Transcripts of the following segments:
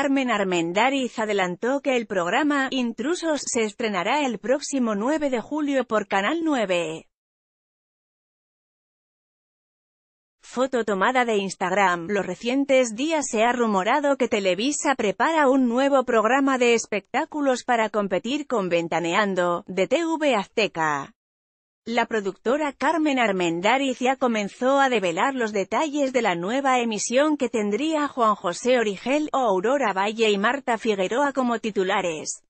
Carmen Armendáriz adelantó que el programa Intrusos se estrenará el próximo 9 de julio por Canal 9. Foto tomada de Instagram. Los recientes días se ha rumorado que Televisa prepara un nuevo programa de espectáculos para competir con Ventaneando, de TV Azteca. La productora Carmen Armendáriz ya comenzó a develar los detalles de la nueva emisión que tendría Juan José Origel o Aurora Valle y Marta Figueroa como titulares.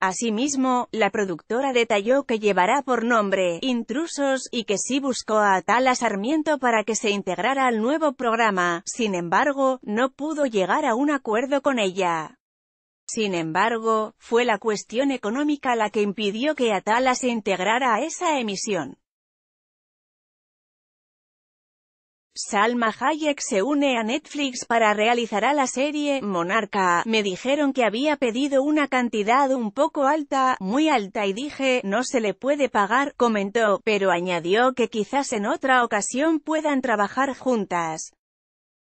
Asimismo, la productora detalló que llevará por nombre «Intrusos» y que sí buscó a Tala Sarmiento para que se integrara al nuevo programa, sin embargo, no pudo llegar a un acuerdo con ella. Sin embargo, fue la cuestión económica la que impidió que Atala se integrara a esa emisión. Salma Hayek se une a Netflix para a la serie Monarca. Me dijeron que había pedido una cantidad un poco alta, muy alta y dije, no se le puede pagar, comentó, pero añadió que quizás en otra ocasión puedan trabajar juntas.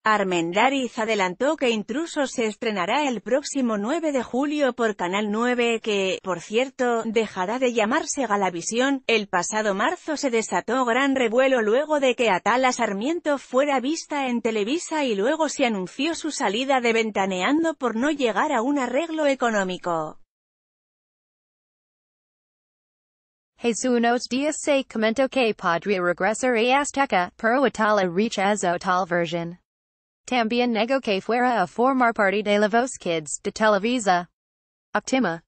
Armendáriz adelantó que Intruso se estrenará el próximo 9 de julio por Canal 9 que, por cierto, dejará de llamarse Galavisión. El pasado marzo se desató gran revuelo luego de que Atala Sarmiento fuera vista en Televisa y luego se anunció su salida de Ventaneando por no llegar a un arreglo económico. Tambien nego que fuera a formar parte de la voz kids, de Televisa. Optima.